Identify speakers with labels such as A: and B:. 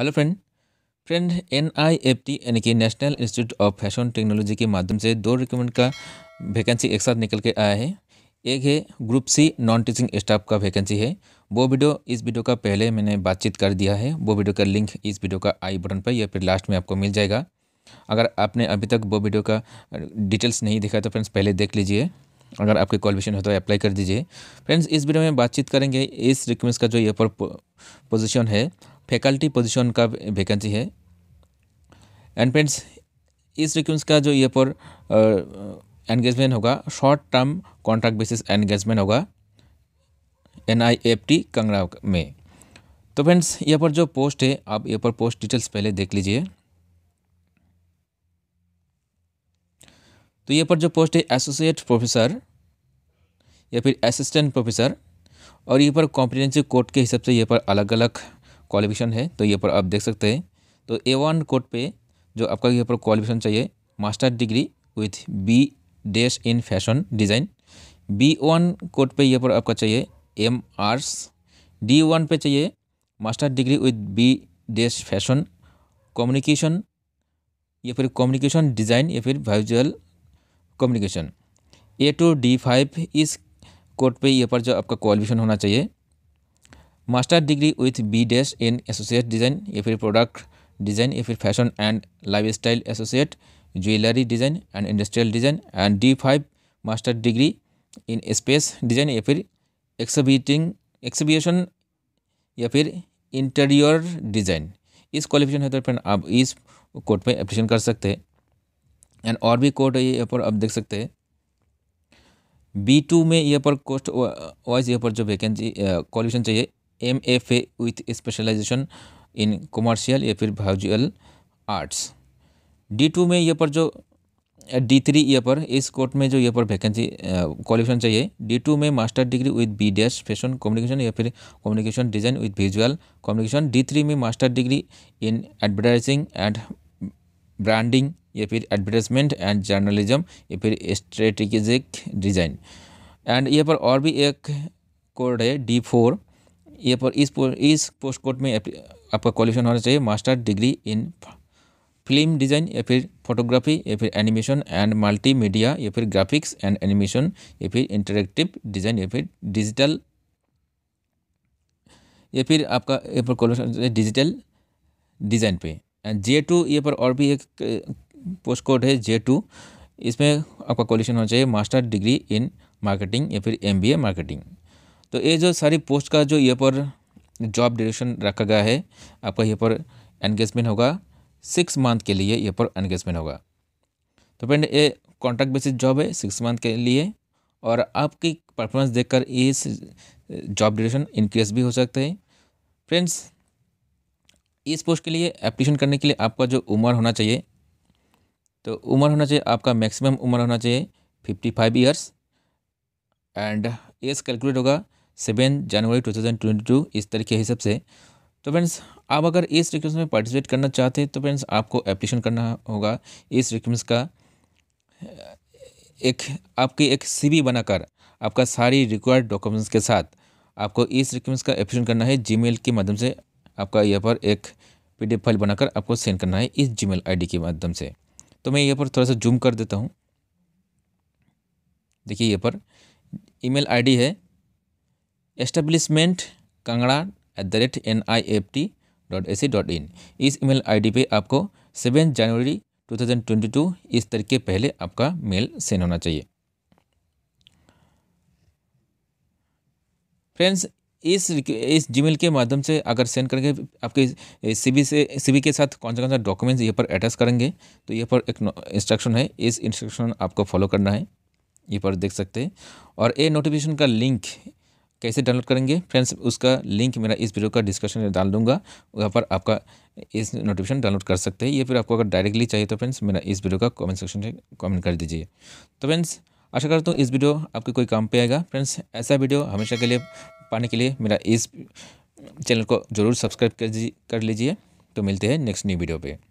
A: hello friend friend N I F T यानी कि national institute of fashion technology के माध्यम से दो रिक्रूटमेंट का वैकेंसी एक साथ निकल के आया है एक है group C non teaching staff का वैकेंसी है वो वीडियो इस वीडियो का पहले मैंने बातचीत कर दिया है वो वीडियो का लिंक इस वीडियो का आई बटन पर या फिर लास्ट में आपको मिल जाएगा अगर आपने अभी तक वो वीडियो का डिटेल्स नहीं देखा तो फ्रेंड्स पहले देख लीजिए अगर आपके क्वालिफिकेशन हो तो अप्लाई कर दीजिए फ्रेंड्स इस वीडियो में बातचीत करेंगे इस रिक्वेस्ट का जो ये पर पोजीशन है फैकल्टी पोजीशन का वैकेंसी है एंड फ्रेंड्स इस वैकेंसी का जो ये पर एंगेजमेंट होगा short term contract basis engagement होगा N I F T Kangra में तो फ्रेंड्स ये पर जो पोस्ट है आप ये पर पोस्ट डिटेल्स पहले देख लीजिए तो ये पर जो पोस्ट है एसोसिएट प्रोफेसर या फिर असिस्टेंट प्रोफेसर और ये पर कॉम्प्रीहेंसिव कोर्ट के हिसाब से ये पर अलग अलग क्वालिफिकेशन है तो ये पर आप देख सकते हैं तो ए वन कोड पे जो आपका यहाँ पर क्वालिफिकेशन चाहिए master degree with B dash in fashion design B one code पे यहाँ पर आपका चाहिए एम आर्स डी वन पे चाहिए master degree with B dash fashion communication या फिर कम्युनिकेशन डिज़ाइन या फिर visual communication A two D five इस कोड पे ये पर जो आपका क्वालिफिकेशन होना चाहिए master degree with B dash in associate design या फिर प्रोडक्ट डिज़ाइन या फिर fashion and life style associate jewellery design and industrial design and D five master degree in space design या फिर एक्सबिटिंग एक्सबिशन या फिर इंटेरियर डिज़ाइन इस qualification है तो फ्रेंड आप इस कोर्ट में एप्लीकेशन कर सकते हैं एंड और भी कोर्ट है यहाँ पर आप देख सकते हैं बी टू में यहाँ पर कोस्ट वाइज यहाँ पर जो वैकेंसी क्वालिफिकेशन uh, चाहिए M F A with specialization in commercial या फिर भाजुअल आर्ट्स डी टू में यह पर जो डी थ्री ईयर पर इस कोर्ट में जो ईयर पर वैकेंसी क्वालिफिकेशन चाहिए डी टू में master degree with B dash fashion communication या फिर communication design with visual communication D three में master degree in advertising and branding या फिर एडवर्टाइजमेंट एंड जर्नलिज्म या फिर स्ट्रेटेजिक डिजाइन एंड यह पर और भी एक कोड है डी फोर ये पर इस पो, इस पोस्ट कोड में आपका क्वालिफिकेशन होना चाहिए master degree in film design या फिर फोटोग्राफी या फिर एनिमेशन एंड मल्टीमीडिया या फिर ग्राफिक्स एंड एनिमेशन या फिर इंटरेक्टिव डिज़ाइन या फिर डिजिटल या फिर आपका ये पर क्वालिफिकेशन डिजिटल डिज़ाइन पे एंड जे टू ये पर और भी एक पोस्ट कोड है जे टू इसमें आपका क्वालिफिकेशन होना चाहिए मास्टर डिग्री इन मार्केटिंग या फिर एम मार्केटिंग तो ये जो सारी पोस्ट का जो ये पर जॉब ड्यूरेशन रखा गया है आपका ये पर एंगेजमेंट होगा सिक्स मंथ के लिए ये पर एंगेजमेंट होगा तो फ्रेंड ये कॉन्ट्रैक्ट बेसिस जॉब है सिक्स मंथ के लिए और आपकी परफॉर्मेंस देखकर इस जॉब ड्यूरेशन इंक्रीज भी हो सकते हैं फ्रेंड्स इस पोस्ट के लिए एप्लीकेशन करने के लिए आपका जो उम्र होना चाहिए तो उम्र होना चाहिए आपका मैक्सिमम उम्र होना चाहिए fifty five years and age calculate होगा सेवन जनवरी टू थाउजेंड ट्वेंटी टू इस तरीके हिसाब से तो फ्रेंड्स आप अगर इस रिक्वेस्ट में पार्टिसिपेट करना चाहते हैं तो फ्रेंड्स आपको एप्लीकेशन करना होगा इस रिक्वेस्ट का एक आपकी एक सीवी बनाकर आपका सारी रिक्वायर्ड डॉक्यूमेंट्स के साथ आपको इस रिक्वेस्ट का एप्लीकेशन करना है मेल के माध्यम से आपका यहाँ पर एक एफ फाइल बनाकर आपको सेंड करना है इस आई डी के माध्यम से तो मैं यहाँ पर थोड़ा सा जूम कर देता हूँ देखिए यहाँ पर ईमेल आईडी है establishment Kangra at the rate N I F T dot A C dot in इस ईमेल आईडी पे आपको सेवन जनवरी 2022 इस तारीख के पहले आपका मेल सेंड होना चाहिए फ्रेंड्स इस इस जीमेल के माध्यम से अगर सेंड करेंगे आपके बी से बी के साथ कौन सा कौन सा डॉक्यूमेंट्स यहाँ पर अटैच करेंगे तो यहाँ पर एक इंस्ट्रक्शन है इस इंस्ट्रक्शन आपको फॉलो करना है ये पर देख सकते हैं और ये नोटिफिकेशन का लिंक कैसे डाउनलोड करेंगे फ्रेंड्स उसका लिंक मेरा इस वीडियो का डिस्क्रिप्शन में डाल दूंगा वहाँ पर आपका इस नोटिफिकेशन डाउनलोड कर सकते हैं या फिर आपको अगर डायरेक्टली चाहिए तो फ्रेंड्स मेरा इस वीडियो का कमेंट सेक्शन में कमेंट कर दीजिए तो फ्रेंड्स आशा करता हूँ इस वीडियो आपके कोई काम पर आएगा फ्रेंड्स ऐसा वीडियो हमेशा के लिए पाने के लिए मेरा इस चैनल को ज़रूर सब्सक्राइब कर लीजिए तो मिलते हैं नेक्स्ट न्यू वीडियो पर